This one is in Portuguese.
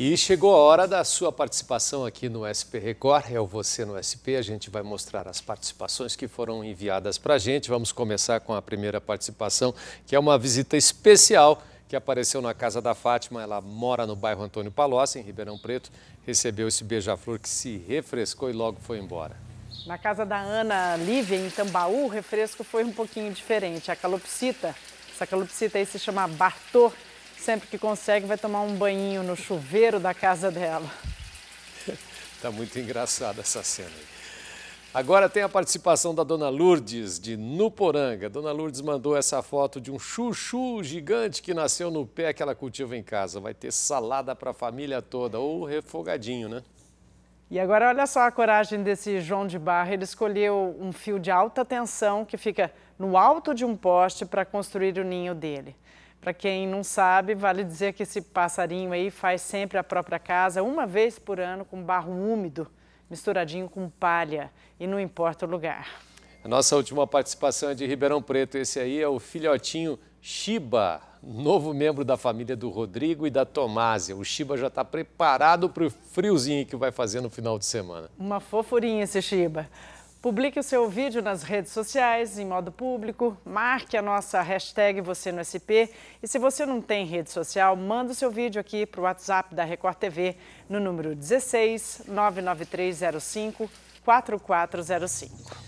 E chegou a hora da sua participação aqui no SP Record, é o Você no SP. A gente vai mostrar as participações que foram enviadas para a gente. Vamos começar com a primeira participação, que é uma visita especial que apareceu na casa da Fátima. Ela mora no bairro Antônio Palocci, em Ribeirão Preto. Recebeu esse beija-flor que se refrescou e logo foi embora. Na casa da Ana Lívia, em Tambaú, o refresco foi um pouquinho diferente. A calopsita, essa calopsita aí se chama Bartô Sempre que consegue, vai tomar um banhinho no chuveiro da casa dela. tá muito engraçada essa cena aí. Agora tem a participação da Dona Lourdes, de Nuporanga. Dona Lourdes mandou essa foto de um chuchu gigante que nasceu no pé que ela cultiva em casa. Vai ter salada para a família toda, ou refogadinho, né? E agora olha só a coragem desse João de Barra. Ele escolheu um fio de alta tensão que fica no alto de um poste para construir o ninho dele. Para quem não sabe, vale dizer que esse passarinho aí faz sempre a própria casa, uma vez por ano, com barro úmido, misturadinho com palha, e não importa o lugar. A nossa última participação é de Ribeirão Preto. Esse aí é o filhotinho Shiba, novo membro da família do Rodrigo e da Tomásia. O Shiba já está preparado para o friozinho que vai fazer no final de semana. Uma fofurinha esse Shiba. Publique o seu vídeo nas redes sociais, em modo público, marque a nossa hashtag Você no SP e se você não tem rede social, manda o seu vídeo aqui para o WhatsApp da Record TV no número 16 99305 4405.